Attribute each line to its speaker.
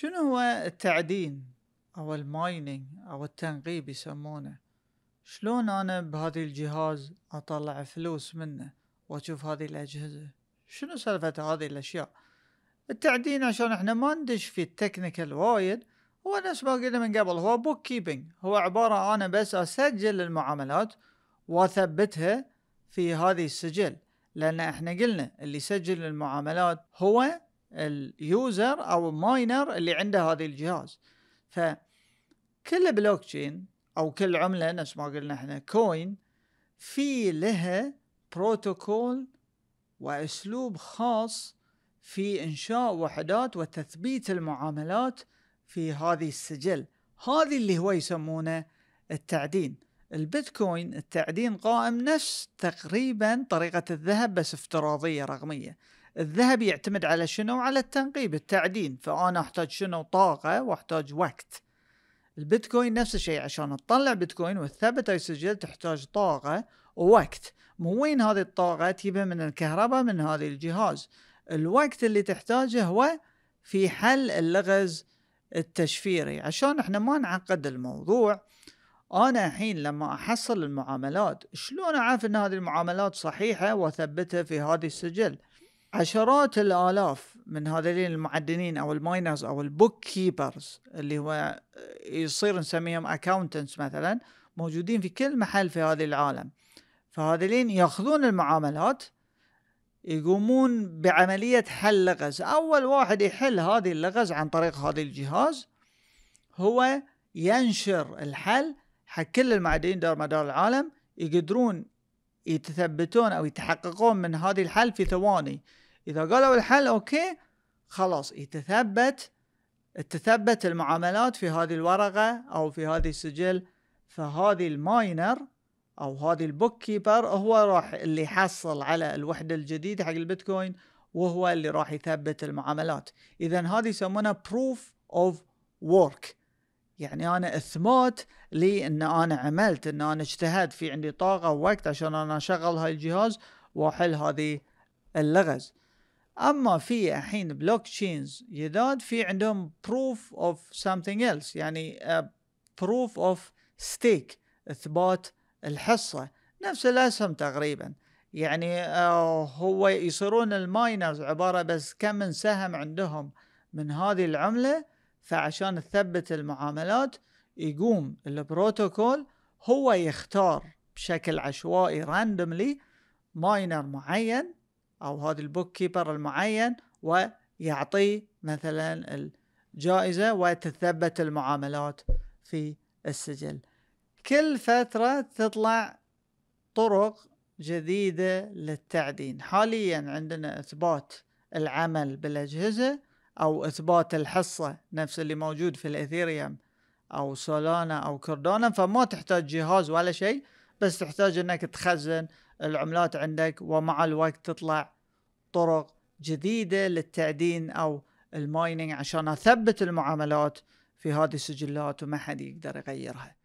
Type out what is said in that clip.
Speaker 1: شنو هو التعدين او المايننج او التنقيب يسمونه شلون انا بهذه الجهاز اطلع فلوس منه واشوف هذه الاجهزة شنو سالفة هذه الاشياء التعدين عشان احنا ما ندش في التكنيكال وايد هو نفس ما قلنا من قبل هو بوك كيبنج هو عبارة انا بس اسجل المعاملات واثبتها في هذه السجل لان احنا قلنا اللي يسجل المعاملات هو اليوزر او الماينر اللي عنده هذا الجهاز فكل بلوك تشين او كل عمله نفس ما قلنا احنا كوين في لها بروتوكول واسلوب خاص في انشاء وحدات وتثبيت المعاملات في هذه السجل هذه اللي هو يسمونه التعدين البيتكوين التعدين قائم نفس تقريبا طريقة الذهب بس افتراضية رقمية الذهب يعتمد على شنو على التنقيب التعدين فانا احتاج شنو طاقه واحتاج وقت البيتكوين نفس الشيء عشان تطلع بيتكوين وتثبت اي سجل تحتاج طاقه ووقت مو وين هذه الطاقه تجيبها من الكهرباء من هذا الجهاز الوقت اللي تحتاجه هو في حل اللغز التشفيري عشان احنا ما نعقد الموضوع انا الحين لما احصل المعاملات شلون اعرف ان هذه المعاملات صحيحه واثبتها في هذا السجل عشرات الالاف من هذين المعدنين او الماينرز او البوك كيبرز اللي هو آه، يصير نسميهم اكاونتنتس مثلا موجودين في كل محل في هذا العالم فهذين ياخذون المعاملات يقومون بعملية حل لغز أول واحد يحل هذه اللغز عن طريق هذا الجهاز هو ينشر الحل حق كل المعدنين دار مدار العالم يقدرون يتثبتون او يتحققون من هذه الحل في ثواني اذا قالوا الحل اوكي خلاص يتثبت تثبت المعاملات في هذه الورقه او في هذه السجل فهذه الماينر او هذه البوك كيبر هو راح اللي يحصل على الوحده الجديده حق البيتكوين وهو اللي راح يثبت المعاملات اذا هذه يسمونها بروف اوف ورك يعني انا اثبات لي ان انا عملت ان انا اجتهدت في عندي طاقه ووقت عشان انا اشغل هاي الجهاز واحل هذه اللغز اما في الحين بلوك تشينز جداد في عندهم بروف اوف سمثينج ايلس يعني بروف اوف ستيك اثبات الحصه نفس الاسهم تقريبا يعني آه، هو يصيرون الماينرز عباره بس كم من سهم عندهم من هذه العمله فعشان تثبت المعاملات يقوم البروتوكول هو يختار بشكل عشوائي راندوملي ماينر معين او هذا البوك كيبر المعين ويعطيه مثلا الجائزة وتثبت المعاملات في السجل كل فترة تطلع طرق جديدة للتعدين حاليا عندنا إثبات العمل بالأجهزة او اثبات الحصه نفس اللي موجود في الاثيريوم او سولانا او كردونا فما تحتاج جهاز ولا شيء بس تحتاج انك تخزن العملات عندك ومع الوقت تطلع طرق جديده للتعدين او المايننج عشان اثبت المعاملات في هذه السجلات وما حد يقدر يغيرها